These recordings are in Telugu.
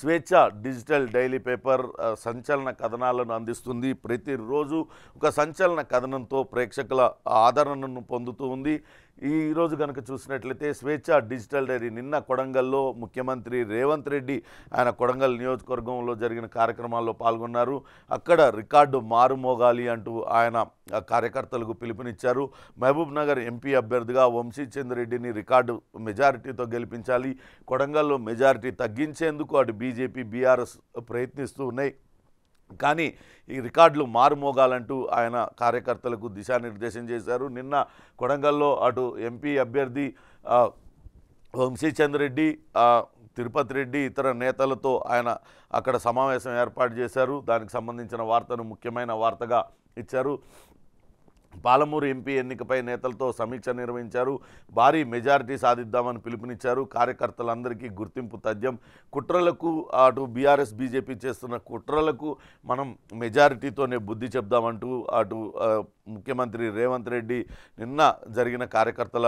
స్వేచ్ఛ డిజిటల్ డైలీ పేపర్ సంచలన కథనాలను అందిస్తుంది ప్రతిరోజు ఒక సంచలన కథనంతో ప్రేక్షకుల ఆదరణను పొందుతూ ఉంది ఈరోజు కనుక చూసినట్లయితే స్వేచ్ఛ డిజిటల్ డైరీ నిన్న కొడంగల్లో ముఖ్యమంత్రి రేవంత్ రెడ్డి ఆయన కొడంగల్ నియోజకవర్గంలో జరిగిన కార్యక్రమాల్లో పాల్గొన్నారు అక్కడ రికార్డు మారుమోగాలి అంటూ ఆయన కార్యకర్తలకు పిలుపునిచ్చారు మహబూబ్ నగర్ ఎంపీ అభ్యర్థిగా రెడ్డిని రికార్డు మెజారిటీతో గెలిపించాలి కొడంగల్లో మెజారిటీ తగ్గించేందుకు అటు బీజేపీ బీఆర్ఎస్ ప్రయత్నిస్తూ ఉన్నాయి కానీ ఈ రికార్డులు మారుమోగాలంటూ ఆయన కార్యకర్తలకు దిశానిర్దేశం చేశారు నిన్న కొడంగల్లో అటు ఎంపీ అభ్యర్థి వంశీచంద్ర రెడ్డి తిరుపతి రెడ్డి ఇతర నేతలతో ఆయన అక్కడ సమావేశం ఏర్పాటు చేశారు దానికి సంబంధించిన వార్తను ముఖ్యమైన వార్తగా ఇచ్చారు పాలమూరు ఎంపీ ఎన్నికపై నేతలతో సమీక్ష నిర్వహించారు భారీ మెజారిటీ సాధిద్దామని పిలుపునిచ్చారు కార్యకర్తలందరికీ గుర్తింపు తథ్యం కుట్రలకు అటు బీఆర్ఎస్ బీజేపీ చేస్తున్న కుట్రలకు మనం మెజారిటీతోనే బుద్ధి చెప్దామంటూ అటు ముఖ్యమంత్రి రేవంత్ రెడ్డి నిన్న జరిగిన కార్యకర్తల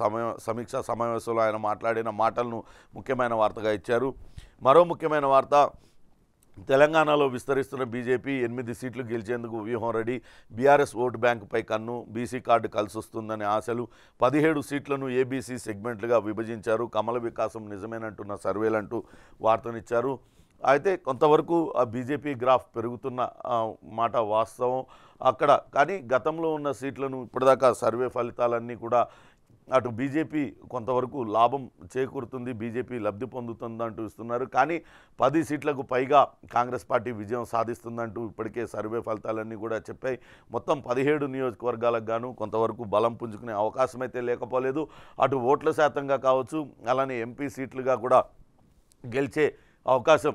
సమయ సమీక్ష సమావేశంలో ఆయన మాట్లాడిన మాటలను ముఖ్యమైన వార్తగా ఇచ్చారు మరో ముఖ్యమైన వార్త తెలంగాణలో విస్తరిస్తున్న బీజేపీ ఎనిమిది సీట్లు గెలిచేందుకు వ్యూహం రెడీ బీఆర్ఎస్ ఓటు బ్యాంకుపై కన్ను బీసీ కార్డు కలిసొస్తుందనే ఆశలు పదిహేడు సీట్లను ఏబీసీ సెగ్మెంట్లుగా విభజించారు కమల వికాసం నిజమేనంటున్న సర్వేలంటూ వార్తనిచ్చారు అయితే కొంతవరకు ఆ బీజేపీ గ్రాఫ్ పెరుగుతున్న మాట వాస్తవం అక్కడ కానీ గతంలో ఉన్న సీట్లను ఇప్పటిదాకా సర్వే ఫలితాలన్నీ కూడా అటు బీజేపీ కొంతవరకు లాభం చేకూరుతుంది బీజేపీ లబ్ధి పొందుతుందంటూ ఇస్తున్నారు కానీ పది సీట్లకు పైగా కాంగ్రెస్ పార్టీ విజయం సాధిస్తుందంటూ ఇప్పటికే సర్వే ఫలితాలన్నీ కూడా చెప్పాయి మొత్తం పదిహేడు నియోజకవర్గాలకు గాను కొంతవరకు బలం పుంజుకునే అవకాశం అయితే లేకపోలేదు అటు ఓట్ల శాతంగా కావచ్చు అలానే ఎంపీ సీట్లుగా కూడా గెలిచే అవకాశం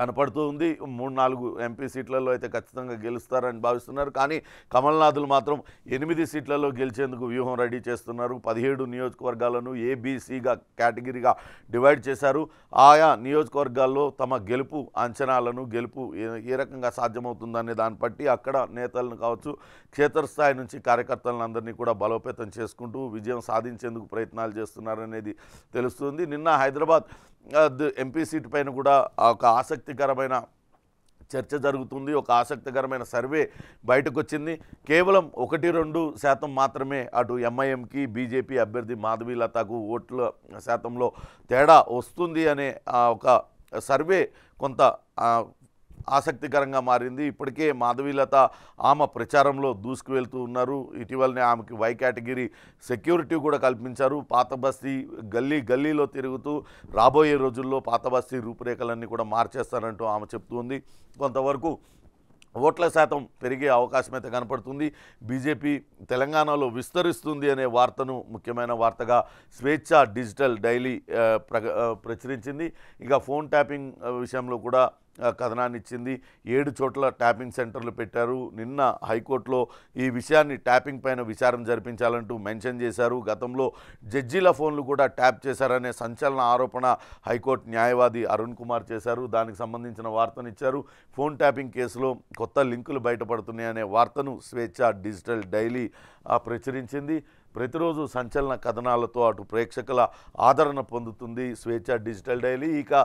కనపడుతూ ఉంది మూడు నాలుగు ఎంపీ సీట్లలో అయితే ఖచ్చితంగా గెలుస్తారని భావిస్తున్నారు కానీ కమల్నాథులు మాత్రం ఎనిమిది సీట్లలో గెలిచేందుకు వ్యూహం రెడీ చేస్తున్నారు పదిహేడు నియోజకవర్గాలను ఏబీసీగా కేటగిరీగా డివైడ్ చేశారు ఆయా నియోజకవర్గాల్లో తమ గెలుపు అంచనాలను గెలుపు ఏ రకంగా సాధ్యమవుతుందనే దాన్ని బట్టి అక్కడ నేతలను కావచ్చు క్షేత్రస్థాయి నుంచి కార్యకర్తలను అందరినీ కూడా బలోపేతం చేసుకుంటూ విజయం సాధించేందుకు ప్రయత్నాలు చేస్తున్నారనేది తెలుస్తుంది నిన్న హైదరాబాద్ ఎంపీ సీటు పైన కూడా ఒక ఆసక్తికరమైన చర్చ జరుగుతుంది ఒక ఆసక్తికరమైన సర్వే బయటకు వచ్చింది కేవలం ఒకటి రెండు శాతం మాత్రమే అటు ఎంఐఎంకి బీజేపీ అభ్యర్థి మాధవి లతకు ఓట్ల శాతంలో తేడా వస్తుంది అనే ఒక సర్వే కొంత ఆసక్తికరంగా మారింది ఇప్పటికే మాధవీలత ఆమె ప్రచారంలో దూసుకు వెళ్తూ ఉన్నారు ఇటీవలనే ఆమెకి వై కేటగిరీ సెక్యూరిటీ కూడా కల్పించారు పాత బస్తీ గల్లీ గల్లీలో తిరుగుతూ రాబోయే రోజుల్లో పాత బస్తీ రూపురేఖలన్నీ కూడా మార్చేస్తారంటూ ఆమె చెప్తూ ఉంది కొంతవరకు ఓట్ల శాతం పెరిగే అవకాశం అయితే కనపడుతుంది బీజేపీ తెలంగాణలో విస్తరిస్తుంది అనే వార్తను ముఖ్యమైన వార్తగా స్వేచ్ఛ డిజిటల్ డైలీ ప్రచురించింది ఇక ఫోన్ ట్యాపింగ్ విషయంలో కూడా కథనాన్ని ఇచ్చింది ఏడు చోట్ల ట్యాపింగ్ సెంటర్లు పెట్టారు నిన్న హైకోర్టులో ఈ విషయాన్ని ట్యాపింగ్ పైన విచారం జరిపించాలంటూ మెన్షన్ చేశారు గతంలో జడ్జీల ఫోన్లు కూడా ట్యాప్ చేశారనే సంచలన ఆరోపణ హైకోర్టు న్యాయవాది అరుణ్ కుమార్ చేశారు దానికి సంబంధించిన వార్తనిచ్చారు ఫోన్ ట్యాపింగ్ కేసులో కొత్త లింకులు బయటపడుతున్నాయనే వార్తను స్వేచ్ఛ డిజిటల్ డైలీ ప్రచురించింది ప్రతిరోజు సంచలన కథనాలతో అటు ప్రేక్షకుల ఆదరణ పొందుతుంది స్వేచ్ఛ డిజిటల్ డైలీ ఇక